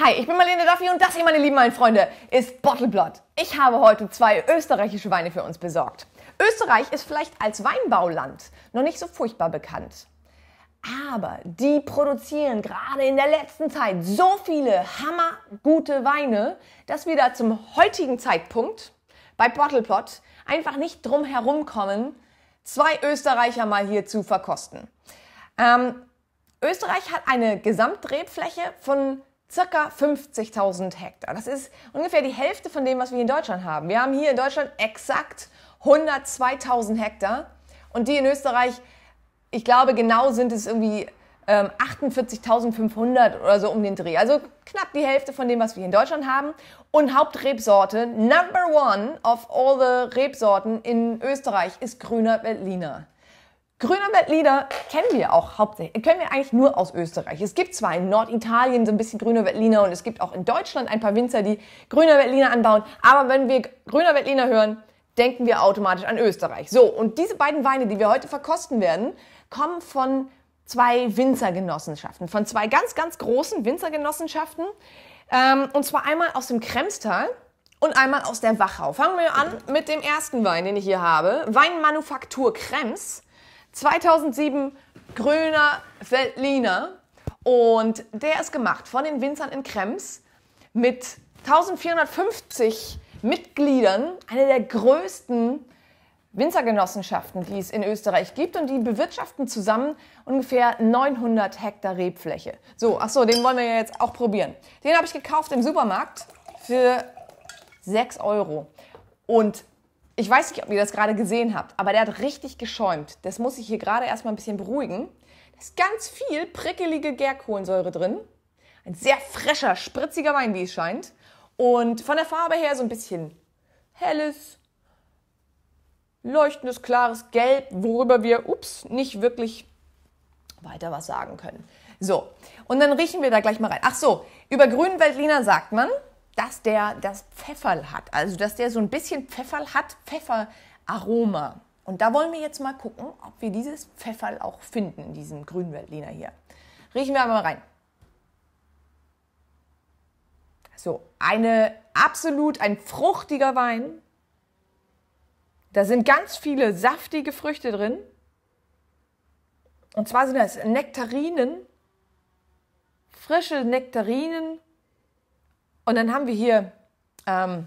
Hi, ich bin Marlene Duffy und das hier, meine lieben meine Freunde, ist Bottle Ich habe heute zwei österreichische Weine für uns besorgt. Österreich ist vielleicht als Weinbauland noch nicht so furchtbar bekannt. Aber die produzieren gerade in der letzten Zeit so viele hammergute Weine, dass wir da zum heutigen Zeitpunkt bei Bottleplot einfach nicht drum herum kommen, zwei Österreicher mal hier zu verkosten. Ähm, Österreich hat eine Gesamtdrehfläche von circa 50.000 Hektar. Das ist ungefähr die Hälfte von dem, was wir in Deutschland haben. Wir haben hier in Deutschland exakt 102.000 Hektar und die in Österreich, ich glaube, genau sind es irgendwie ähm, 48.500 oder so um den Dreh. Also knapp die Hälfte von dem, was wir in Deutschland haben. Und Hauptrebsorte, number one of all the Rebsorten in Österreich, ist grüner Berliner. Grüner Veltliner kennen wir auch hauptsächlich, kennen wir eigentlich nur aus Österreich. Es gibt zwar in Norditalien so ein bisschen grüne Veltliner und es gibt auch in Deutschland ein paar Winzer, die grüne Veltliner anbauen, aber wenn wir grüner Veltliner hören, denken wir automatisch an Österreich. So, und diese beiden Weine, die wir heute verkosten werden, kommen von zwei Winzergenossenschaften, von zwei ganz, ganz großen Winzergenossenschaften, ähm, und zwar einmal aus dem Kremstal und einmal aus der Wachau. Fangen wir an mit dem ersten Wein, den ich hier habe, Weinmanufaktur Krems. 2007 grüner Veltliner. Und der ist gemacht von den Winzern in Krems mit 1450 Mitgliedern, eine der größten Winzergenossenschaften, die es in Österreich gibt. Und die bewirtschaften zusammen ungefähr 900 Hektar Rebfläche. So, achso, den wollen wir ja jetzt auch probieren. Den habe ich gekauft im Supermarkt für 6 Euro. Und ich weiß nicht, ob ihr das gerade gesehen habt, aber der hat richtig geschäumt. Das muss ich hier gerade erstmal ein bisschen beruhigen. Da ist ganz viel prickelige Gärkohlensäure drin. Ein sehr frischer, spritziger Wein, wie es scheint. Und von der Farbe her so ein bisschen helles, leuchtendes, klares Gelb, worüber wir, ups, nicht wirklich weiter was sagen können. So, und dann riechen wir da gleich mal rein. Ach so, über Grünweltliner sagt man, dass der das Pfefferl hat. Also, dass der so ein bisschen Pfefferl hat, Pfefferaroma. Und da wollen wir jetzt mal gucken, ob wir dieses Pfefferl auch finden in diesem Grünberliner hier. Riechen wir einmal rein. So, eine absolut ein fruchtiger Wein. Da sind ganz viele saftige Früchte drin. Und zwar sind das Nektarinen, frische Nektarinen, und dann haben wir hier ähm,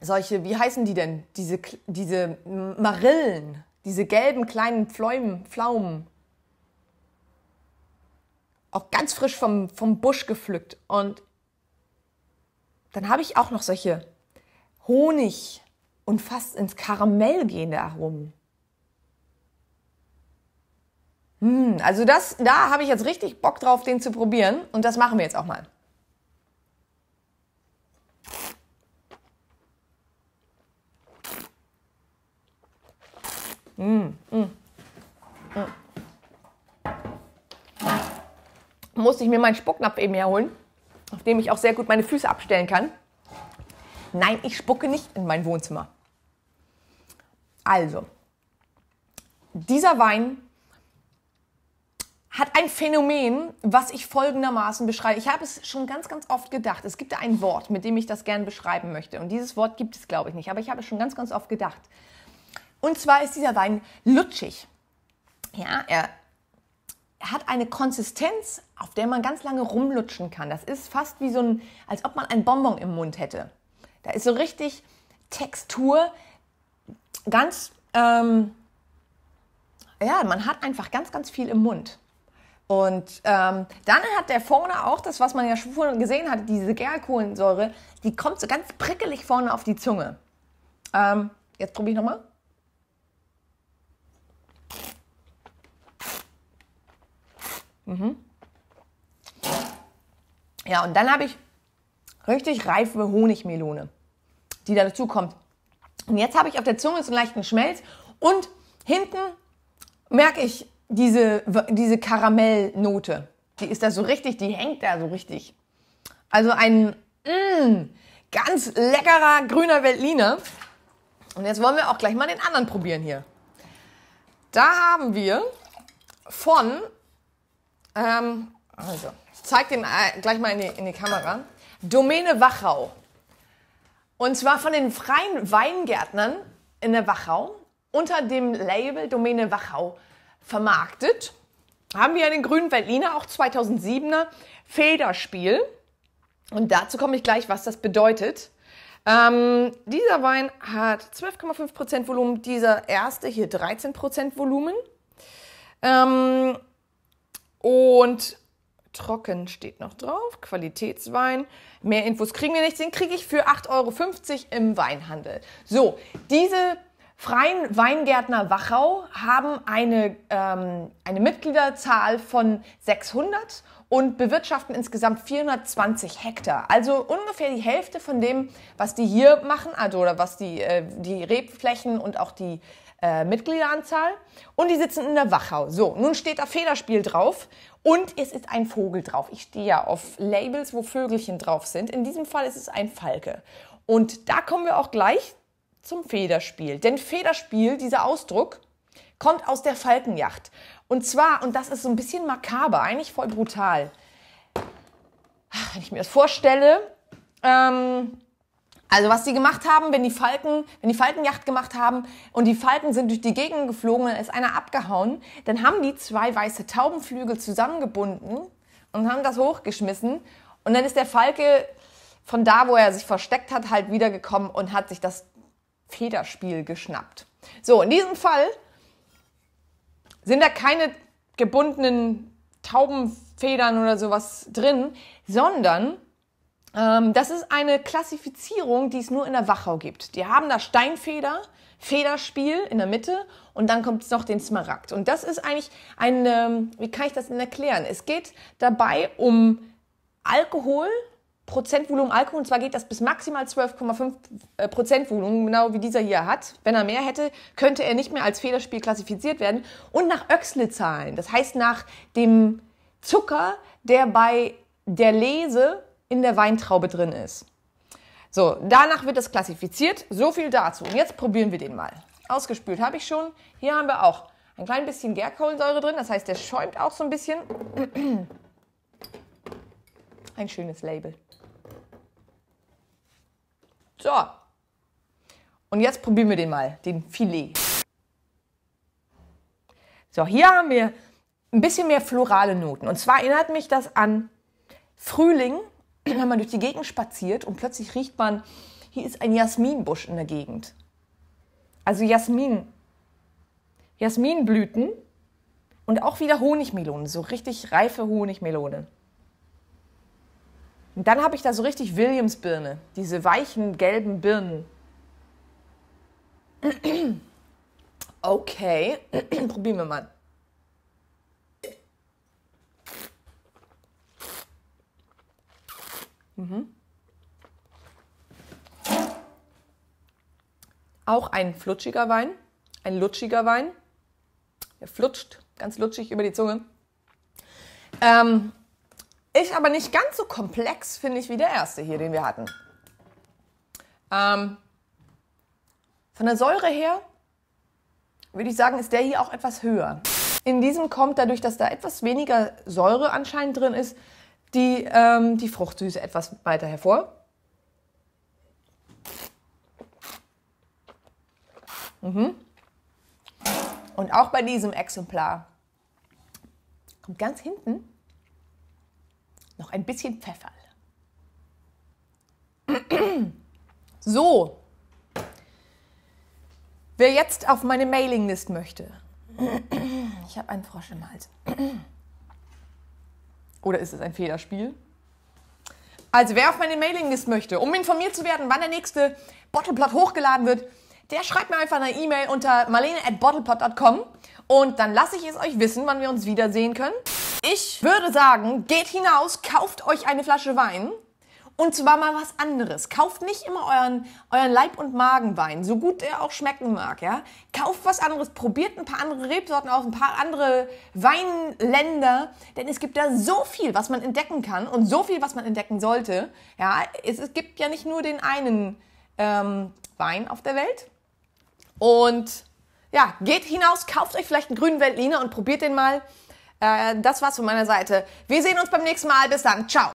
solche, wie heißen die denn? Diese, diese Marillen, diese gelben kleinen Pflaumen, Pflaumen. Auch ganz frisch vom, vom Busch gepflückt. Und dann habe ich auch noch solche Honig und fast ins Karamell gehende Aromen. Hm, also das, da habe ich jetzt richtig Bock drauf, den zu probieren. Und das machen wir jetzt auch mal. Mm, mm, mm. Musste ich mir meinen Spucknapf eben herholen, auf dem ich auch sehr gut meine Füße abstellen kann. Nein, ich spucke nicht in mein Wohnzimmer. Also, dieser Wein hat ein Phänomen, was ich folgendermaßen beschreibe. Ich habe es schon ganz, ganz oft gedacht. Es gibt ein Wort, mit dem ich das gerne beschreiben möchte. Und dieses Wort gibt es, glaube ich, nicht. Aber ich habe es schon ganz, ganz oft gedacht. Und zwar ist dieser Wein lutschig. Ja, er hat eine Konsistenz, auf der man ganz lange rumlutschen kann. Das ist fast wie so ein, als ob man ein Bonbon im Mund hätte. Da ist so richtig Textur, ganz, ähm, ja, man hat einfach ganz, ganz viel im Mund. Und ähm, dann hat der vorne auch das, was man ja schon vorhin gesehen hat, diese Gerlkohlensäure, die kommt so ganz prickelig vorne auf die Zunge. Ähm, jetzt probiere ich nochmal. Mhm. Ja, und dann habe ich richtig reife Honigmelone, die da dazu kommt. Und jetzt habe ich auf der Zunge so einen leichten Schmelz und hinten merke ich diese, diese Karamellnote. Die ist da so richtig, die hängt da so richtig. Also ein mm, ganz leckerer grüner Veltliner. Und jetzt wollen wir auch gleich mal den anderen probieren hier. Da haben wir von ähm, also, ich zeige den äh, gleich mal in die, in die Kamera. Domäne Wachau. Und zwar von den freien Weingärtnern in der Wachau unter dem Label Domäne Wachau vermarktet. Haben wir den grünen Berliner, auch 2007er Federspiel. Und dazu komme ich gleich, was das bedeutet. Ähm, dieser Wein hat 12,5% Volumen, dieser erste hier 13% Volumen. Ähm, und trocken steht noch drauf, Qualitätswein. Mehr Infos kriegen wir nicht, den kriege ich für 8,50 Euro im Weinhandel. So, diese Freien Weingärtner Wachau haben eine, ähm, eine Mitgliederzahl von 600 und bewirtschaften insgesamt 420 Hektar. Also ungefähr die Hälfte von dem, was die hier machen, also oder was die, äh, die Rebflächen und auch die äh, Mitgliederanzahl und die sitzen in der Wachau. So, nun steht da Federspiel drauf und es ist ein Vogel drauf. Ich stehe ja auf Labels, wo Vögelchen drauf sind. In diesem Fall ist es ein Falke. Und da kommen wir auch gleich zum Federspiel. Denn Federspiel, dieser Ausdruck, kommt aus der Falkenjacht. Und zwar, und das ist so ein bisschen makaber, eigentlich voll brutal. Wenn ich mir das vorstelle, ähm, also was die gemacht haben, wenn die Falken, wenn die Falkenjacht gemacht haben und die Falken sind durch die Gegend geflogen und ist einer abgehauen, dann haben die zwei weiße Taubenflügel zusammengebunden und haben das hochgeschmissen und dann ist der Falke von da, wo er sich versteckt hat, halt wiedergekommen und hat sich das Federspiel geschnappt. So, in diesem Fall sind da keine gebundenen Taubenfedern oder sowas drin, sondern ähm, das ist eine Klassifizierung, die es nur in der Wachau gibt. Die haben da Steinfeder, Federspiel in der Mitte und dann kommt noch den Smaragd. Und das ist eigentlich ein, ähm, wie kann ich das denn erklären? Es geht dabei um Alkohol, Prozentvolumen Alkohol. Und zwar geht das bis maximal 12,5 äh, Prozentvolumen, genau wie dieser hier hat. Wenn er mehr hätte, könnte er nicht mehr als Federspiel klassifiziert werden. Und nach Öxle-Zahlen, das heißt nach dem Zucker, der bei der Lese in der Weintraube drin ist. So, danach wird das klassifiziert. So viel dazu. Und jetzt probieren wir den mal. Ausgespült habe ich schon. Hier haben wir auch ein klein bisschen Gärkohlensäure drin. Das heißt, der schäumt auch so ein bisschen. Ein schönes Label. So. Und jetzt probieren wir den mal, den Filet. So, hier haben wir ein bisschen mehr florale Noten. Und zwar erinnert mich das an Frühling wenn man durch die Gegend spaziert und plötzlich riecht man, hier ist ein Jasminbusch in der Gegend. Also Jasmin. Jasminblüten und auch wieder Honigmelonen, so richtig reife Honigmelone. Und dann habe ich da so richtig Williamsbirne, diese weichen gelben Birnen. Okay, probieren wir mal. Mhm. Auch ein flutschiger Wein, ein lutschiger Wein. Der flutscht ganz lutschig über die Zunge. Ähm, ist aber nicht ganz so komplex, finde ich, wie der erste hier, den wir hatten. Ähm, von der Säure her würde ich sagen, ist der hier auch etwas höher. In diesem kommt dadurch, dass da etwas weniger Säure anscheinend drin ist, die, ähm, die Fruchtsüße etwas weiter hervor. Mhm. Und auch bei diesem Exemplar kommt ganz hinten noch ein bisschen Pfeffer. So, wer jetzt auf meine Mailinglist möchte, ich habe einen Frosch im Hals. Oder ist es ein Federspiel? Also wer auf meine Mailinglist möchte, um informiert zu werden, wann der nächste Bottleplot hochgeladen wird, der schreibt mir einfach eine E-Mail unter marlene.bottleplot.com und dann lasse ich es euch wissen, wann wir uns wiedersehen können. Ich würde sagen, geht hinaus, kauft euch eine Flasche Wein und zwar mal was anderes. Kauft nicht immer euren, euren Leib- und Magenwein, so gut der auch schmecken mag, ja. Kauft was anderes, probiert ein paar andere Rebsorten aus, ein paar andere Weinländer, denn es gibt da so viel, was man entdecken kann und so viel, was man entdecken sollte. Ja, es, es gibt ja nicht nur den einen ähm, Wein auf der Welt. Und ja, geht hinaus, kauft euch vielleicht einen grünen Weltliner und probiert den mal. Äh, das war's von meiner Seite. Wir sehen uns beim nächsten Mal. Bis dann. Ciao.